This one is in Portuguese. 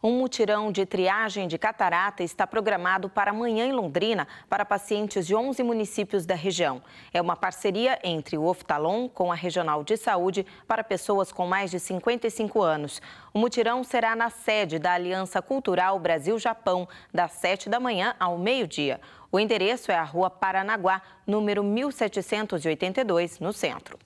Um mutirão de triagem de catarata está programado para amanhã em Londrina para pacientes de 11 municípios da região. É uma parceria entre o Oftalon com a Regional de Saúde para pessoas com mais de 55 anos. O mutirão será na sede da Aliança Cultural Brasil-Japão, das 7 da manhã ao meio-dia. O endereço é a Rua Paranaguá, número 1782, no centro.